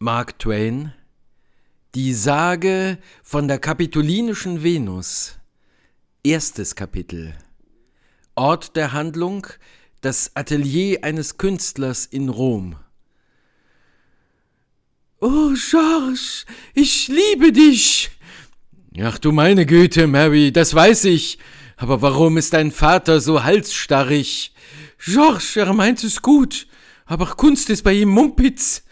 Mark Twain Die Sage von der kapitolinischen Venus Erstes Kapitel Ort der Handlung das Atelier eines Künstlers in Rom Oh, George, ich liebe dich. Ach du meine Güte, Mary, das weiß ich. Aber warum ist dein Vater so halsstarrig? George, er meint es gut. Aber Kunst ist bei ihm Mumpitz.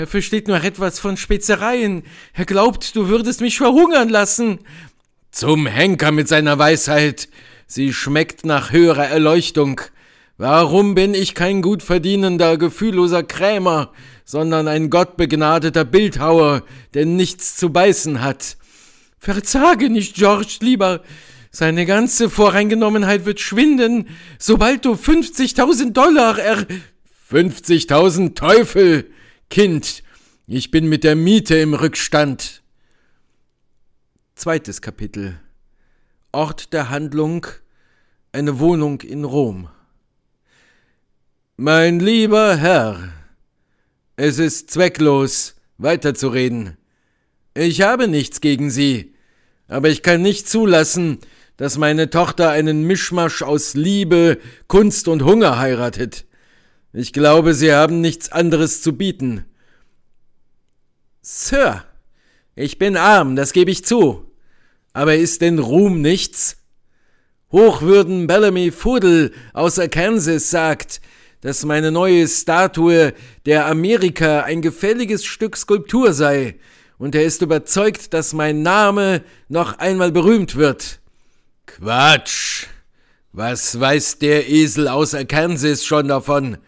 Er versteht nur etwas von Spezereien. Er glaubt, du würdest mich verhungern lassen. Zum Henker mit seiner Weisheit. Sie schmeckt nach höherer Erleuchtung. Warum bin ich kein gut verdienender, gefühlloser Krämer, sondern ein gottbegnadeter Bildhauer, der nichts zu beißen hat? Verzage nicht, George, lieber. Seine ganze Voreingenommenheit wird schwinden, sobald du 50.000 Dollar er... 50.000 Teufel! Kind, ich bin mit der Miete im Rückstand. Zweites Kapitel Ort der Handlung Eine Wohnung in Rom Mein lieber Herr, es ist zwecklos, weiterzureden. Ich habe nichts gegen Sie, aber ich kann nicht zulassen, dass meine Tochter einen Mischmasch aus Liebe, Kunst und Hunger heiratet. Ich glaube, Sie haben nichts anderes zu bieten. Sir, ich bin arm, das gebe ich zu. Aber ist denn Ruhm nichts? Hochwürden Bellamy Foodle aus Arkansas sagt, dass meine neue Statue der Amerika ein gefälliges Stück Skulptur sei, und er ist überzeugt, dass mein Name noch einmal berühmt wird. Quatsch! Was weiß der Esel aus Arkansas schon davon?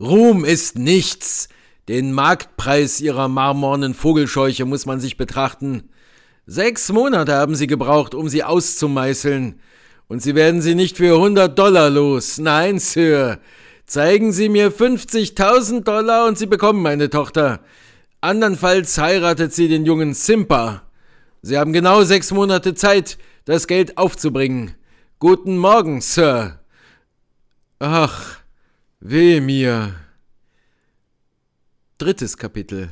Ruhm ist nichts, den Marktpreis ihrer marmornen Vogelscheuche muss man sich betrachten. Sechs Monate haben sie gebraucht, um sie auszumeißeln. Und sie werden sie nicht für 100 Dollar los. Nein, Sir. Zeigen Sie mir 50.000 Dollar und Sie bekommen meine Tochter. Andernfalls heiratet sie den jungen Simpa. Sie haben genau sechs Monate Zeit, das Geld aufzubringen. Guten Morgen, Sir. Ach, weh mir. Drittes Kapitel.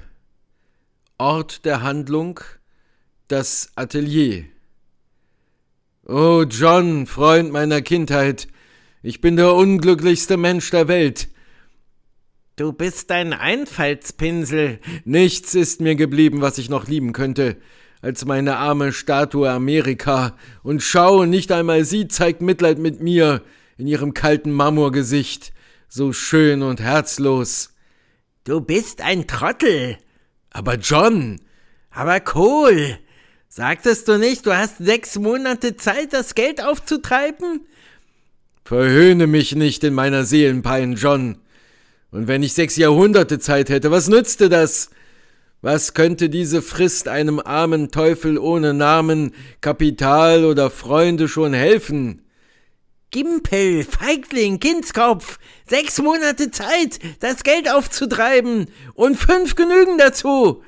Ort der Handlung, das Atelier. Oh John, Freund meiner Kindheit, ich bin der unglücklichste Mensch der Welt. Du bist ein Einfallspinsel. Nichts ist mir geblieben, was ich noch lieben könnte, als meine arme Statue Amerika. Und schau, nicht einmal sie zeigt Mitleid mit mir in ihrem kalten Marmorgesicht, so schön und herzlos. Du bist ein Trottel. Aber John. Aber Cole. Sagtest du nicht, du hast sechs Monate Zeit, das Geld aufzutreiben? Verhöhne mich nicht in meiner Seelenpein, John. Und wenn ich sechs Jahrhunderte Zeit hätte, was nützte das? Was könnte diese Frist einem armen Teufel ohne Namen, Kapital oder Freunde schon helfen? Gimpel, Feigling, Kindskopf, sechs Monate Zeit, das Geld aufzutreiben und fünf genügen dazu.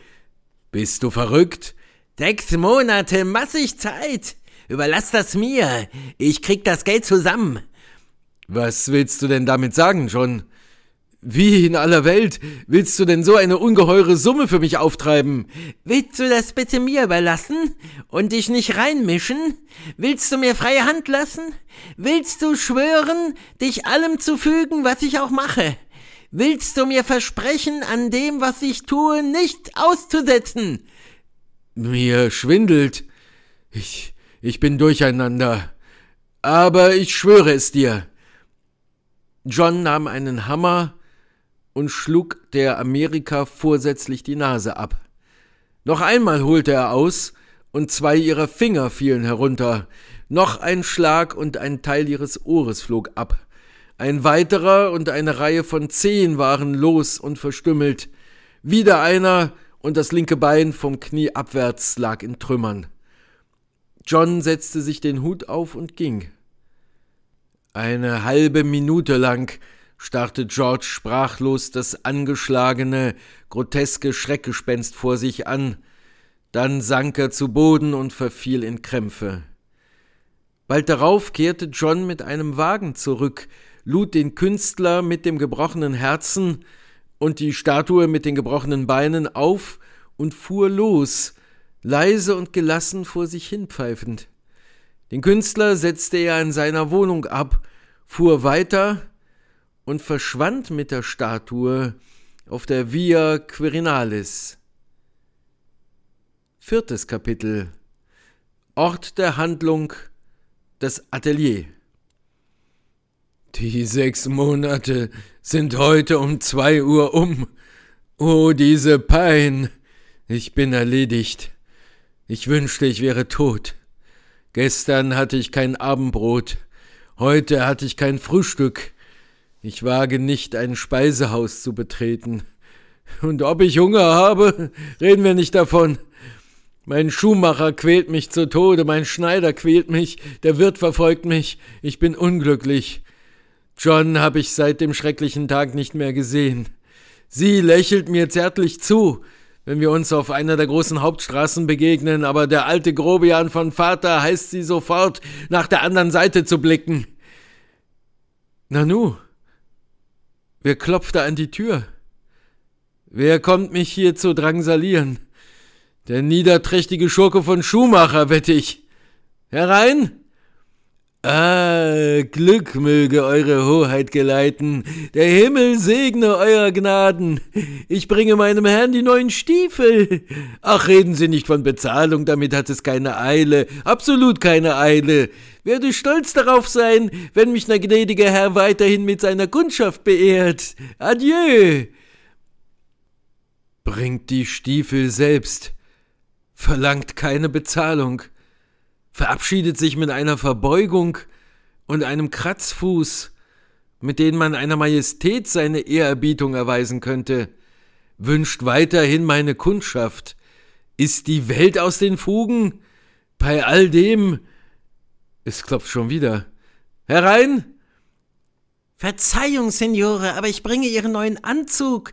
Bist du verrückt? Sechs Monate massig Zeit. Überlass das mir. Ich krieg das Geld zusammen. Was willst du denn damit sagen, John? Wie in aller Welt willst du denn so eine ungeheure Summe für mich auftreiben? Willst du das bitte mir überlassen und dich nicht reinmischen? Willst du mir freie Hand lassen? Willst du schwören, dich allem zu fügen, was ich auch mache? Willst du mir versprechen, an dem, was ich tue, nicht auszusetzen? Mir schwindelt. Ich, ich bin durcheinander. Aber ich schwöre es dir. John nahm einen Hammer, und schlug der Amerika vorsätzlich die Nase ab. Noch einmal holte er aus, und zwei ihrer Finger fielen herunter. Noch ein Schlag und ein Teil ihres Ohres flog ab. Ein weiterer und eine Reihe von zehn waren los und verstümmelt. Wieder einer und das linke Bein vom Knie abwärts lag in Trümmern. John setzte sich den Hut auf und ging. Eine halbe Minute lang starrte George sprachlos das angeschlagene, groteske Schreckgespenst vor sich an, dann sank er zu Boden und verfiel in Krämpfe. Bald darauf kehrte John mit einem Wagen zurück, lud den Künstler mit dem gebrochenen Herzen und die Statue mit den gebrochenen Beinen auf und fuhr los, leise und gelassen vor sich hinpfeifend. Den Künstler setzte er in seiner Wohnung ab, fuhr weiter, und verschwand mit der Statue auf der Via Quirinalis. Viertes Kapitel Ort der Handlung das Atelier. Die sechs Monate sind heute um zwei Uhr um. Oh, diese Pein. Ich bin erledigt. Ich wünschte, ich wäre tot. Gestern hatte ich kein Abendbrot. Heute hatte ich kein Frühstück. Ich wage nicht, ein Speisehaus zu betreten. Und ob ich Hunger habe, reden wir nicht davon. Mein Schuhmacher quält mich zu Tode, mein Schneider quält mich, der Wirt verfolgt mich, ich bin unglücklich. John habe ich seit dem schrecklichen Tag nicht mehr gesehen. Sie lächelt mir zärtlich zu, wenn wir uns auf einer der großen Hauptstraßen begegnen, aber der alte Grobian von Vater heißt sie sofort, nach der anderen Seite zu blicken. Nanu, Wer klopft da an die Tür? Wer kommt mich hier zu drangsalieren? Der niederträchtige Schurke von Schumacher, wette ich. Herein! Ah, Glück möge eure Hoheit geleiten, der Himmel segne euer Gnaden. Ich bringe meinem Herrn die neuen Stiefel. Ach, reden Sie nicht von Bezahlung, damit hat es keine Eile, absolut keine Eile. Werde stolz darauf sein, wenn mich der gnädige Herr weiterhin mit seiner Kundschaft beehrt. Adieu. Bringt die Stiefel selbst, verlangt keine Bezahlung verabschiedet sich mit einer Verbeugung und einem Kratzfuß, mit denen man einer Majestät seine Ehrerbietung erweisen könnte, wünscht weiterhin meine Kundschaft. Ist die Welt aus den Fugen? Bei all dem. Es klopft schon wieder. Herein! Verzeihung, Signore, aber ich bringe Ihren neuen Anzug.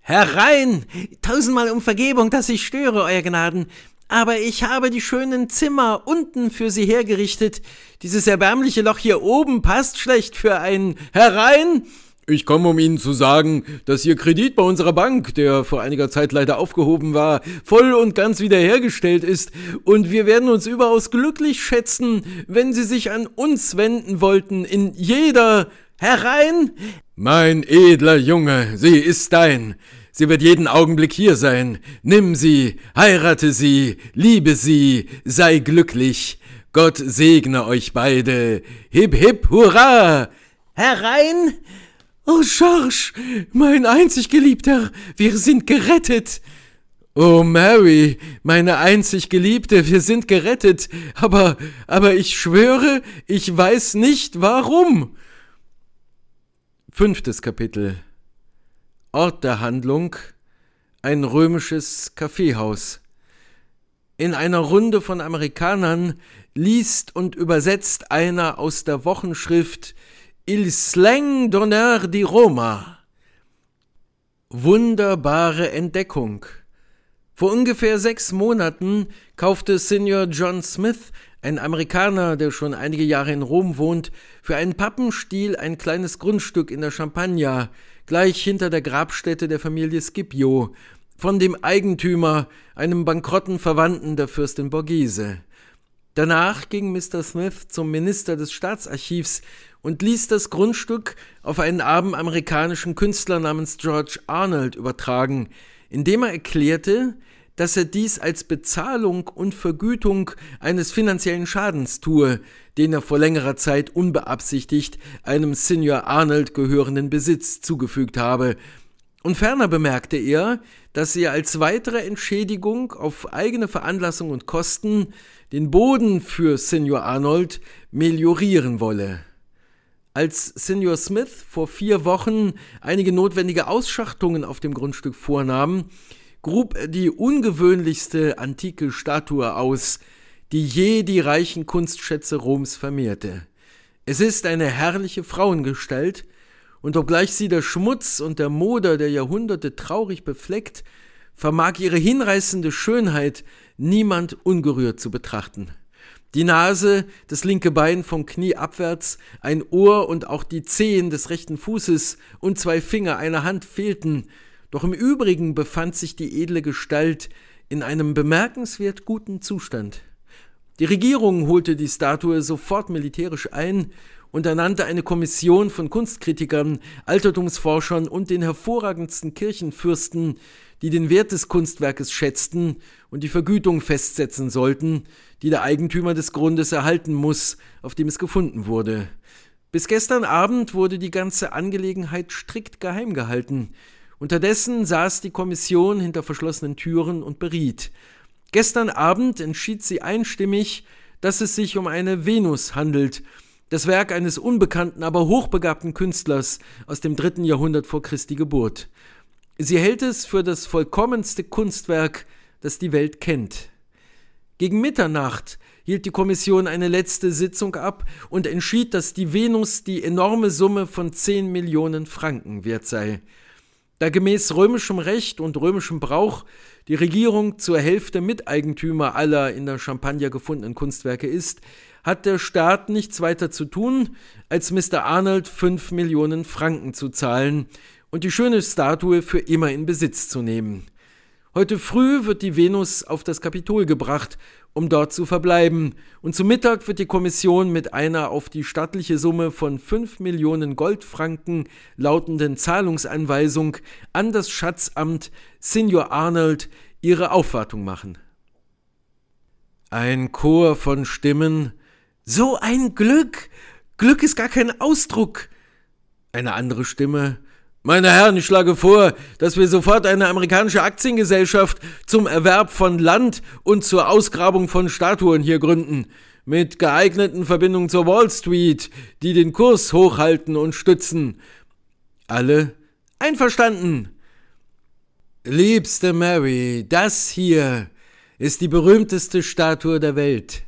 Herein! Tausendmal um Vergebung, dass ich störe, Euer Gnaden aber ich habe die schönen Zimmer unten für Sie hergerichtet. Dieses erbärmliche Loch hier oben passt schlecht für einen herein. Ich komme, um Ihnen zu sagen, dass Ihr Kredit bei unserer Bank, der vor einiger Zeit leider aufgehoben war, voll und ganz wiederhergestellt ist, und wir werden uns überaus glücklich schätzen, wenn Sie sich an uns wenden wollten, in jeder herein. Mein edler Junge, sie ist dein. Sie wird jeden Augenblick hier sein. Nimm sie, heirate sie, liebe sie, sei glücklich. Gott segne euch beide. Hip, hip, hurra! Herein! Oh, George, mein einzig Geliebter, wir sind gerettet! Oh, Mary, meine einzig Geliebte, wir sind gerettet, aber, aber ich schwöre, ich weiß nicht warum! Fünftes Kapitel Ort der Handlung ein römisches Kaffeehaus. In einer Runde von Amerikanern liest und übersetzt einer aus der Wochenschrift Il Slang d'Honneur di Roma. Wunderbare Entdeckung. Vor ungefähr sechs Monaten kaufte Senior John Smith, ein Amerikaner, der schon einige Jahre in Rom wohnt, für einen Pappenstiel ein kleines Grundstück in der Champagna, gleich hinter der Grabstätte der Familie Scipio, von dem Eigentümer, einem bankrotten Verwandten der Fürstin Borghese. Danach ging Mr. Smith zum Minister des Staatsarchivs und ließ das Grundstück auf einen armen amerikanischen Künstler namens George Arnold übertragen, indem er erklärte, dass er dies als Bezahlung und Vergütung eines finanziellen Schadens tue, den er vor längerer Zeit unbeabsichtigt einem Senior Arnold gehörenden Besitz zugefügt habe. Und ferner bemerkte er, dass er als weitere Entschädigung auf eigene Veranlassung und Kosten den Boden für Senior Arnold meliorieren wolle. Als Senior Smith vor vier Wochen einige notwendige Ausschachtungen auf dem Grundstück vornahm, grub die ungewöhnlichste antike Statue aus, die je die reichen Kunstschätze Roms vermehrte. Es ist eine herrliche Frauengestalt, und obgleich sie der Schmutz und der Moder der Jahrhunderte traurig befleckt, vermag ihre hinreißende Schönheit niemand ungerührt zu betrachten. Die Nase, das linke Bein vom Knie abwärts, ein Ohr und auch die Zehen des rechten Fußes und zwei Finger einer Hand fehlten, doch im Übrigen befand sich die edle Gestalt in einem bemerkenswert guten Zustand. Die Regierung holte die Statue sofort militärisch ein und ernannte eine Kommission von Kunstkritikern, Altertumsforschern und den hervorragendsten Kirchenfürsten, die den Wert des Kunstwerkes schätzten und die Vergütung festsetzen sollten, die der Eigentümer des Grundes erhalten muss, auf dem es gefunden wurde. Bis gestern Abend wurde die ganze Angelegenheit strikt geheim gehalten, Unterdessen saß die Kommission hinter verschlossenen Türen und beriet. Gestern Abend entschied sie einstimmig, dass es sich um eine Venus handelt, das Werk eines unbekannten, aber hochbegabten Künstlers aus dem dritten Jahrhundert vor Christi Geburt. Sie hält es für das vollkommenste Kunstwerk, das die Welt kennt. Gegen Mitternacht hielt die Kommission eine letzte Sitzung ab und entschied, dass die Venus die enorme Summe von 10 Millionen Franken wert sei da gemäß römischem Recht und römischem Brauch die Regierung zur Hälfte Miteigentümer aller in der Champagne gefundenen Kunstwerke ist, hat der Staat nichts weiter zu tun, als Mr. Arnold 5 Millionen Franken zu zahlen und die schöne Statue für immer in Besitz zu nehmen. Heute früh wird die Venus auf das Kapitol gebracht um dort zu verbleiben. Und zu Mittag wird die Kommission mit einer auf die stattliche Summe von 5 Millionen Goldfranken lautenden Zahlungsanweisung an das Schatzamt Senior Arnold ihre Aufwartung machen. Ein Chor von Stimmen So ein Glück. Glück ist gar kein Ausdruck. Eine andere Stimme meine Herren, ich schlage vor, dass wir sofort eine amerikanische Aktiengesellschaft zum Erwerb von Land und zur Ausgrabung von Statuen hier gründen. Mit geeigneten Verbindungen zur Wall Street, die den Kurs hochhalten und stützen. Alle einverstanden. Liebste Mary, das hier ist die berühmteste Statue der Welt.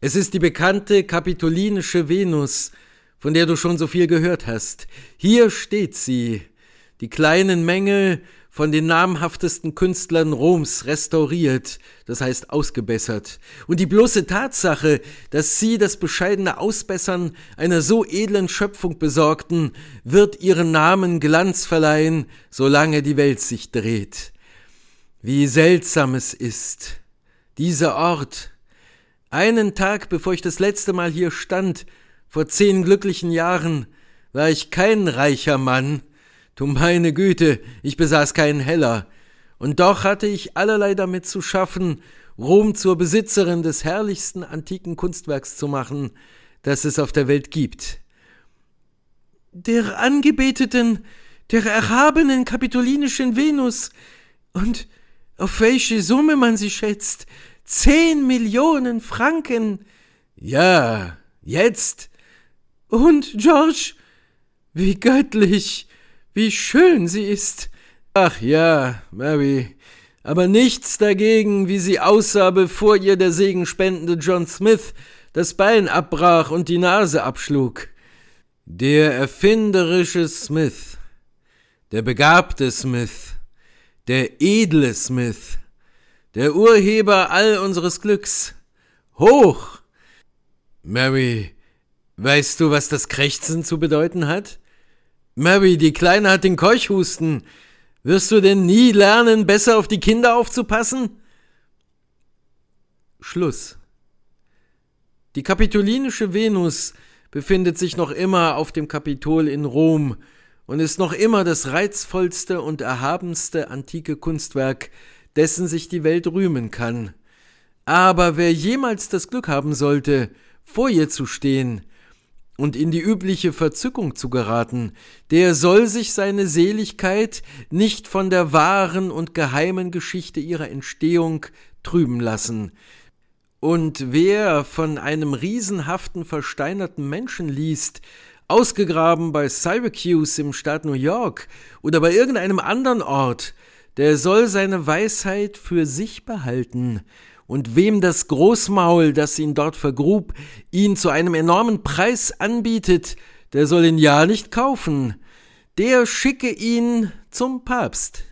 Es ist die bekannte kapitolinische Venus, von der du schon so viel gehört hast. Hier steht sie, die kleinen Mängel von den namhaftesten Künstlern Roms restauriert, das heißt ausgebessert. Und die bloße Tatsache, dass sie das bescheidene Ausbessern einer so edlen Schöpfung besorgten, wird ihren Namen Glanz verleihen, solange die Welt sich dreht. Wie seltsam es ist, dieser Ort. Einen Tag, bevor ich das letzte Mal hier stand, vor zehn glücklichen Jahren war ich kein reicher Mann. Du meine Güte, ich besaß keinen Heller. Und doch hatte ich allerlei damit zu schaffen, Rom zur Besitzerin des herrlichsten antiken Kunstwerks zu machen, das es auf der Welt gibt. Der angebeteten, der erhabenen kapitolinischen Venus und auf welche Summe man sie schätzt, zehn Millionen Franken. Ja, jetzt und, George, wie göttlich, wie schön sie ist. Ach ja, Mary, aber nichts dagegen, wie sie aussah, bevor ihr der segenspendende John Smith das Bein abbrach und die Nase abschlug. Der erfinderische Smith, der begabte Smith, der edle Smith, der Urheber all unseres Glücks. Hoch! Mary, Weißt du, was das Krächzen zu bedeuten hat? Mary, die Kleine hat den Keuchhusten. Wirst du denn nie lernen, besser auf die Kinder aufzupassen? Schluss. Die kapitolinische Venus befindet sich noch immer auf dem Kapitol in Rom und ist noch immer das reizvollste und erhabenste antike Kunstwerk, dessen sich die Welt rühmen kann. Aber wer jemals das Glück haben sollte, vor ihr zu stehen, und in die übliche Verzückung zu geraten, der soll sich seine Seligkeit nicht von der wahren und geheimen Geschichte ihrer Entstehung trüben lassen. Und wer von einem riesenhaften versteinerten Menschen liest, ausgegraben bei Syracuse im Staat New York oder bei irgendeinem anderen Ort, der soll seine Weisheit für sich behalten, und wem das Großmaul, das ihn dort vergrub, ihn zu einem enormen Preis anbietet, der soll ihn ja nicht kaufen, der schicke ihn zum Papst.